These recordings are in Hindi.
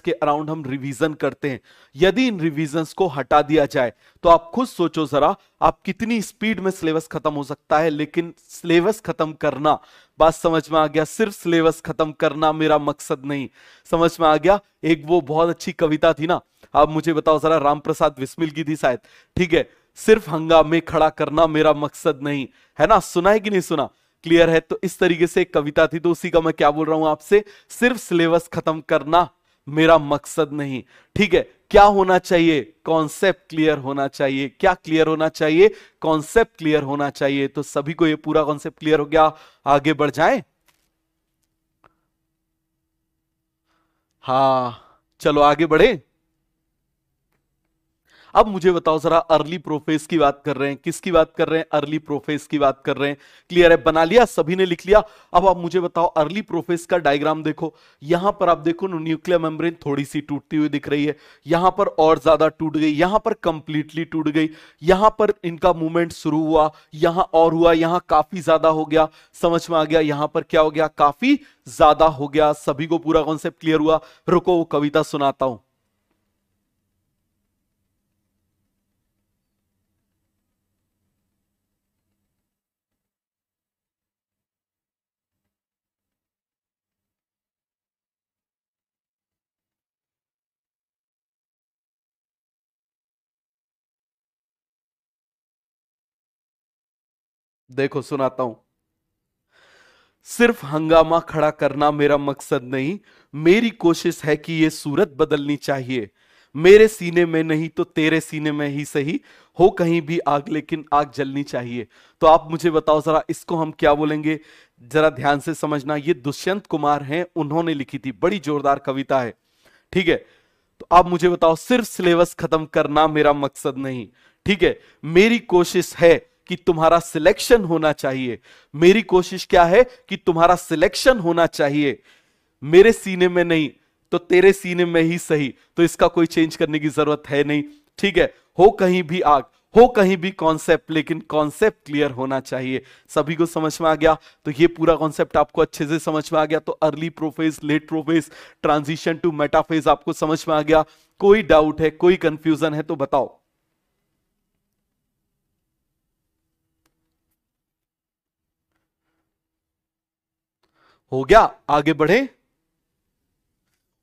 के अराउंड हम रिवीजन करते हैं यदि इन रिवीजन्स को हटा दिया जाए तो आप खुद सोचो जरा आप कितनी स्पीड में सिलेबस खत्म हो सकता है लेकिन सिलेबस खत्म करना बात समझ में आ गया सिर्फ सिलेबस खत्म करना मेरा मकसद नहीं समझ में आ गया एक वो बहुत अच्छी कविता थी ना आप मुझे बताओ जरा राम प्रसाद विस्मिल की थी शायद ठीक है सिर्फ हंगामे खड़ा करना मेरा मकसद नहीं है ना सुना है कि नहीं सुना क्लियर है तो इस तरीके से एक कविता थी तो उसी का मैं क्या बोल रहा हूं आपसे सिर्फ सिलेबस खत्म करना मेरा मकसद नहीं ठीक है क्या होना चाहिए कॉन्सेप्ट क्लियर होना चाहिए क्या क्लियर होना चाहिए कॉन्सेप्ट क्लियर होना चाहिए तो सभी को ये पूरा कॉन्सेप्ट क्लियर हो गया आगे बढ़ जाए हा चलो आगे बढ़े अब मुझे बताओ जरा अर्ली प्रोफेस की बात कर रहे हैं किसकी बात कर रहे हैं अर्ली प्रोफेस की बात कर रहे हैं क्लियर है बना लिया सभी ने लिख लिया अब आप मुझे बताओ अर्ली प्रोफेस का डायग्राम देखो यहां पर आप देखो न्यूक्लियर मेम्ब्रेन थोड़ी सी टूटती हुई दिख रही है यहां पर और ज्यादा टूट गई यहां पर कंप्लीटली टूट गई यहां पर इनका मूवमेंट शुरू हुआ यहां और हुआ यहां काफी ज्यादा हो गया समझ में आ गया यहां पर क्या हो गया काफी ज्यादा हो गया सभी को पूरा कॉन्सेप्ट क्लियर हुआ रुको वो कविता सुनाता हूं देखो सुनाता हूं सिर्फ हंगामा खड़ा करना मेरा मकसद नहीं मेरी कोशिश है कि यह सूरत बदलनी चाहिए मेरे सीने में नहीं तो तेरे सीने में ही सही हो कहीं भी आग लेकिन आग जलनी चाहिए तो आप मुझे बताओ जरा इसको हम क्या बोलेंगे जरा ध्यान से समझना ये दुष्यंत कुमार हैं उन्होंने लिखी थी बड़ी जोरदार कविता है ठीक है तो आप मुझे बताओ सिर्फ सिलेबस खत्म करना मेरा मकसद नहीं ठीक है मेरी कोशिश है कि तुम्हारा सिलेक्शन होना चाहिए मेरी कोशिश क्या है कि तुम्हारा सिलेक्शन होना चाहिए मेरे सीने में नहीं तो तेरे सीने में ही सही तो इसका कोई चेंज करने की जरूरत है नहीं ठीक है हो कहीं भी आग हो कहीं भी कॉन्सेप्ट लेकिन कॉन्सेप्ट क्लियर होना चाहिए सभी को समझ में आ गया तो ये पूरा कॉन्सेप्ट आपको अच्छे से समझ में आ गया तो early prophase late prophase transition to metaphase आपको समझ में आ गया कोई डाउट है कोई कंफ्यूजन है तो बताओ हो गया आगे बढ़े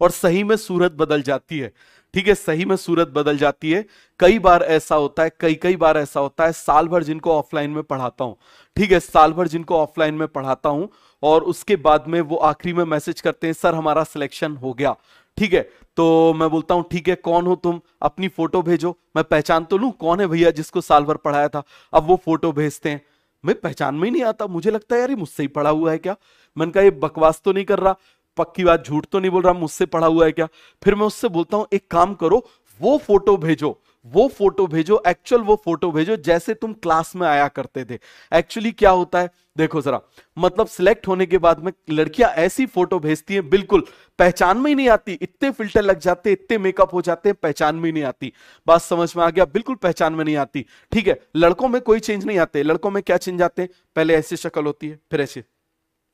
और सही में सूरत बदल जाती है ठीक है सही में सूरत बदल जाती है कई बार ऐसा होता है कई कई बार ऐसा होता है साल भर जिनको ऑफलाइन में पढ़ाता हूं ठीक है साल भर जिनको ऑफलाइन में पढ़ाता हूं और उसके बाद में वो आखिरी में मैसेज करते हैं सर हमारा सिलेक्शन हो गया ठीक है तो मैं बोलता हूं ठीक है कौन हो तुम अपनी फोटो भेजो मैं पहचान तो लू कौन है भैया जिसको साल भर पढ़ाया था अब वो फोटो भेजते हैं मैं पहचान में ही नहीं आता मुझे लगता है यार ये मुझसे ही पढ़ा हुआ है क्या मैंने कहा ये बकवास तो नहीं कर रहा पक्की बात झूठ तो नहीं बोल रहा मुझसे पढ़ा हुआ है क्या फिर मैं उससे बोलता हूँ एक काम करो वो फोटो भेजो वो फोटो भेजो एक्चुअल वो फोटो भेजो जैसे तुम क्लास में आया करते थे एक्चुअली क्या होता है देखो जरा मतलब सिलेक्ट होने के बाद में लड़कियां ऐसी फोटो भेजती हैं बिल्कुल पहचान में ही नहीं आती इतने फिल्टर लग जाते इतने मेकअप हो जाते हैं पहचान में ही नहीं आती बात समझ में आ गया बिल्कुल पहचान में नहीं आती ठीक है लड़कों में कोई चेंज नहीं आते लड़कों में क्या चेंज आते हैं पहले ऐसी शक्ल होती है फिर ऐसे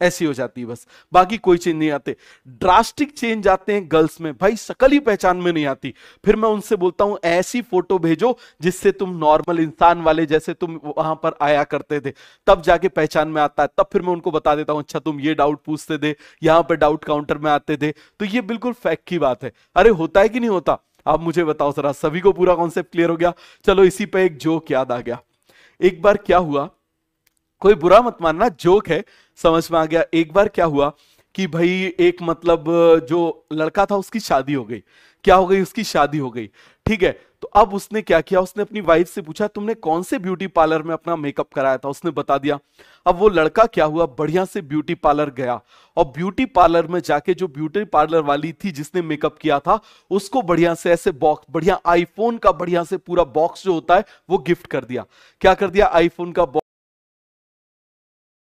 ऐसी हो जाती है बस बाकी कोई चेंज नहीं आते ड्रास्टिक चेंज आते हैं गर्ल्स में भाई सकल ही पहचान में नहीं आती फिर मैं उनसे बोलता हूं ऐसी फोटो भेजो जिससे तुम नॉर्मल इंसान वाले जैसे तुम वहां पर आया करते थे तब जाके पहचान में आता है तब फिर मैं उनको बता देता हूं अच्छा तुम ये डाउट पूछते थे यहां पर डाउट काउंटर में आते थे तो ये बिल्कुल फैक्ट की बात है अरे होता है कि नहीं होता आप मुझे बताओ जरा सभी को पूरा कॉन्सेप्ट क्लियर हो गया चलो इसी पर एक जोक याद आ गया एक बार क्या हुआ कोई बुरा मत मानना जोक है समझ में आ गया एक बार क्या हुआ कि भाई एक मतलब जो लड़का था उसकी शादी हो गई क्या हो गई उसकी शादी हो गई ठीक है तो अब उसने क्या किया उसने अपनी वाइफ से पूछा तुमने कौन से ब्यूटी पार्लर में अपना मेकअप कराया था उसने बता दिया अब वो लड़का क्या हुआ बढ़िया से ब्यूटी पार्लर गया और ब्यूटी पार्लर में जाके जो ब्यूटी पार्लर वाली थी जिसने मेकअप किया था उसको बढ़िया से ऐसे बॉक्स बढ़िया आईफोन का बढ़िया से पूरा बॉक्स जो होता है वो गिफ्ट कर दिया क्या कर दिया आईफोन का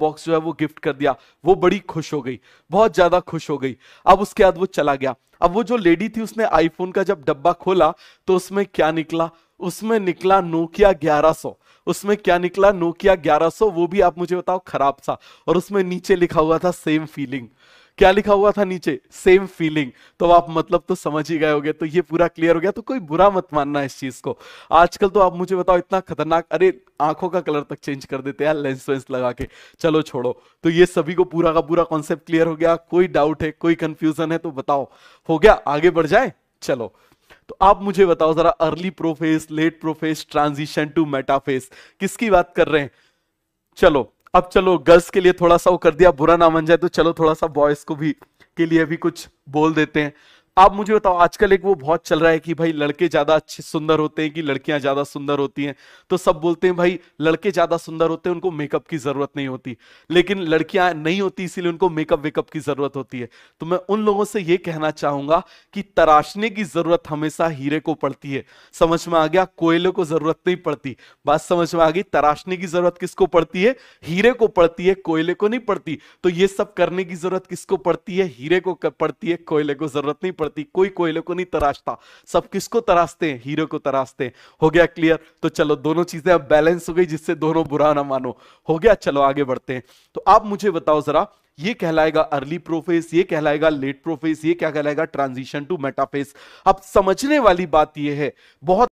बॉक्स जो है वो गिफ्ट कर दिया वो बड़ी खुश हो गई बहुत ज्यादा खुश हो गई अब उसके बाद वो चला गया अब वो जो लेडी थी उसने आईफोन का जब डब्बा खोला तो उसमें क्या निकला उसमें निकला नोकिया 1100 उसमें क्या निकला नोकिया 1100 वो भी आप मुझे बताओ खराब सा और उसमें नीचे लिखा हुआ था सेम फीलिंग क्या लिखा हुआ था नीचे सेम फीलिंग तो आप मतलब तो समझ ही गए होगे तो ये पूरा क्लियर हो गया तो कोई बुरा मत मानना इस चीज को आजकल तो आप मुझे बताओ इतना खतरनाक अरे आंखों का कलर तक चेंज कर देते हैं लेंस वेंस लगा के चलो छोड़ो तो ये सभी को पूरा का पूरा कॉन्सेप्ट क्लियर हो गया कोई डाउट है कोई कंफ्यूजन है तो बताओ हो गया आगे बढ़ जाए चलो तो आप मुझे बताओ जरा early prophase late prophase transition to metaphase किसकी बात कर रहे हैं चलो अब चलो गर्ल्स के लिए थोड़ा सा वो कर दिया बुरा ना मन जाए तो चलो थोड़ा सा बॉयज को भी के लिए भी कुछ बोल देते हैं आप मुझे बताओ आजकल एक वो बहुत चल रहा है कि भाई लड़के ज्यादा अच्छे सुंदर होते हैं कि लड़कियां ज्यादा सुंदर होती हैं तो सब बोलते हैं भाई लड़के ज्यादा सुंदर होते हैं उनको मेकअप की जरूरत नहीं होती लेकिन लड़कियां नहीं होती इसीलिए उनको मेकअप वेकअप की जरूरत होती है तो मैं उन लोगों से ये कहना चाहूंगा कि तराशने की जरूरत हमेशा हीरे को पड़ती है समझ में आ गया कोयले को जरूरत नहीं पड़ती बात समझ में आ गई तराशने की जरूरत किसको पड़ती है हीरे को पड़ती है कोयले को नहीं पड़ती तो ये सब करने की जरूरत किसको पड़ती है हीरे को पड़ती है कोयले को जरूरत नहीं पड़ती प्रति कोई कोयले को नहीं तराशता सब किसको तराशते हैं हीरो को तराशते हैं हो गया क्लियर तो चलो दोनों चीजें अब बैलेंस हो गई जिससे दोनों बुरा ना मानो हो गया चलो आगे बढ़ते हैं तो आप मुझे बताओ जरा ये कहलाएगा अर्ली प्रोफेस ये कहलाएगा लेट प्रोफेस ये क्या कहलाएगा ट्रांजिशन टू मेटाफेस अब समझने वाली बात यह है बहुत